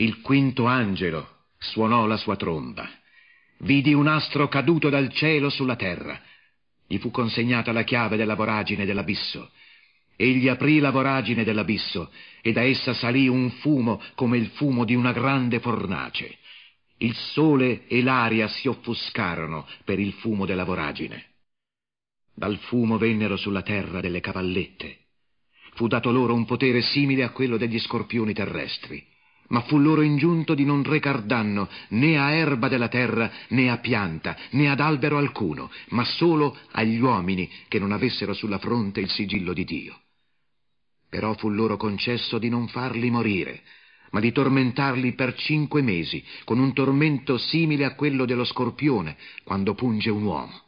il quinto angelo suonò la sua tromba. Vidi un astro caduto dal cielo sulla terra. Gli fu consegnata la chiave della voragine dell'abisso. Egli aprì la voragine dell'abisso e da essa salì un fumo come il fumo di una grande fornace. Il sole e l'aria si offuscarono per il fumo della voragine. Dal fumo vennero sulla terra delle cavallette. Fu dato loro un potere simile a quello degli scorpioni terrestri ma fu loro ingiunto di non recar danno né a erba della terra, né a pianta, né ad albero alcuno, ma solo agli uomini che non avessero sulla fronte il sigillo di Dio. Però fu loro concesso di non farli morire, ma di tormentarli per cinque mesi, con un tormento simile a quello dello scorpione, quando punge un uomo.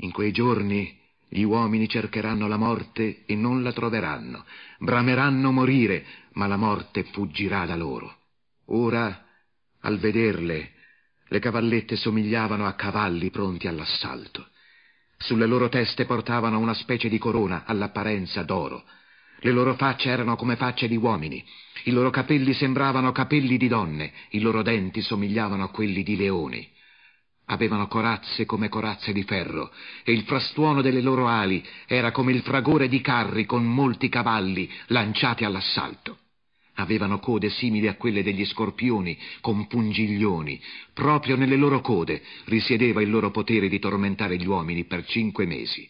In quei giorni gli uomini cercheranno la morte e non la troveranno, brameranno morire, ma la morte fuggirà da loro. Ora, al vederle, le cavallette somigliavano a cavalli pronti all'assalto. Sulle loro teste portavano una specie di corona all'apparenza d'oro. Le loro facce erano come facce di uomini, i loro capelli sembravano capelli di donne, i loro denti somigliavano a quelli di leoni. Avevano corazze come corazze di ferro, e il frastuono delle loro ali era come il fragore di carri con molti cavalli lanciati all'assalto. Avevano code simili a quelle degli scorpioni, con pungiglioni. Proprio nelle loro code risiedeva il loro potere di tormentare gli uomini per cinque mesi.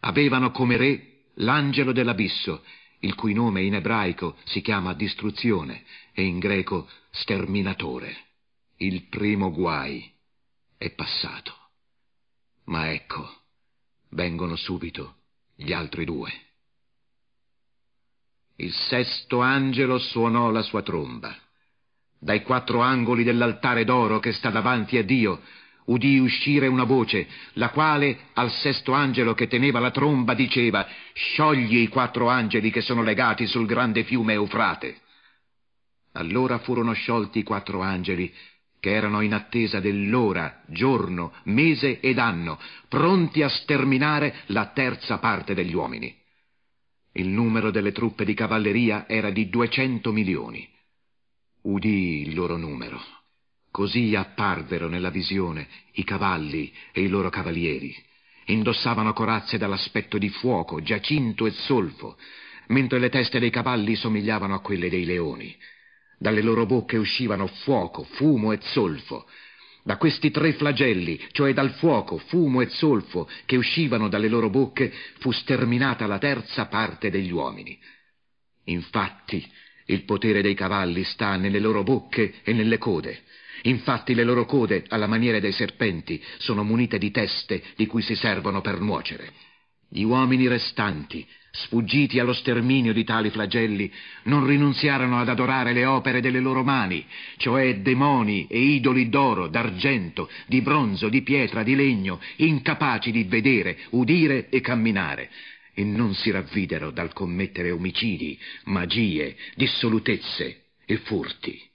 Avevano come re l'angelo dell'abisso, il cui nome in ebraico si chiama distruzione e in greco sterminatore. Il primo guai è passato. Ma ecco, vengono subito gli altri due. Il sesto angelo suonò la sua tromba. Dai quattro angoli dell'altare d'oro che sta davanti a Dio udì uscire una voce, la quale al sesto angelo che teneva la tromba diceva «Sciogli i quattro angeli che sono legati sul grande fiume Eufrate». Allora furono sciolti i quattro angeli che erano in attesa dell'ora, giorno, mese ed anno, pronti a sterminare la terza parte degli uomini. Il numero delle truppe di cavalleria era di 200 milioni. Udì il loro numero. Così apparvero nella visione i cavalli e i loro cavalieri. Indossavano corazze dall'aspetto di fuoco, giacinto e solfo, mentre le teste dei cavalli somigliavano a quelle dei leoni. Dalle loro bocche uscivano fuoco, fumo e zolfo. Da questi tre flagelli, cioè dal fuoco, fumo e zolfo che uscivano dalle loro bocche, fu sterminata la terza parte degli uomini. Infatti, il potere dei cavalli sta nelle loro bocche e nelle code. Infatti le loro code, alla maniera dei serpenti, sono munite di teste di cui si servono per nuocere. Gli uomini restanti, sfuggiti allo sterminio di tali flagelli, non rinunziarono ad adorare le opere delle loro mani, cioè demoni e idoli d'oro, d'argento, di bronzo, di pietra, di legno, incapaci di vedere, udire e camminare. E non si ravvidero dal commettere omicidi, magie, dissolutezze e furti.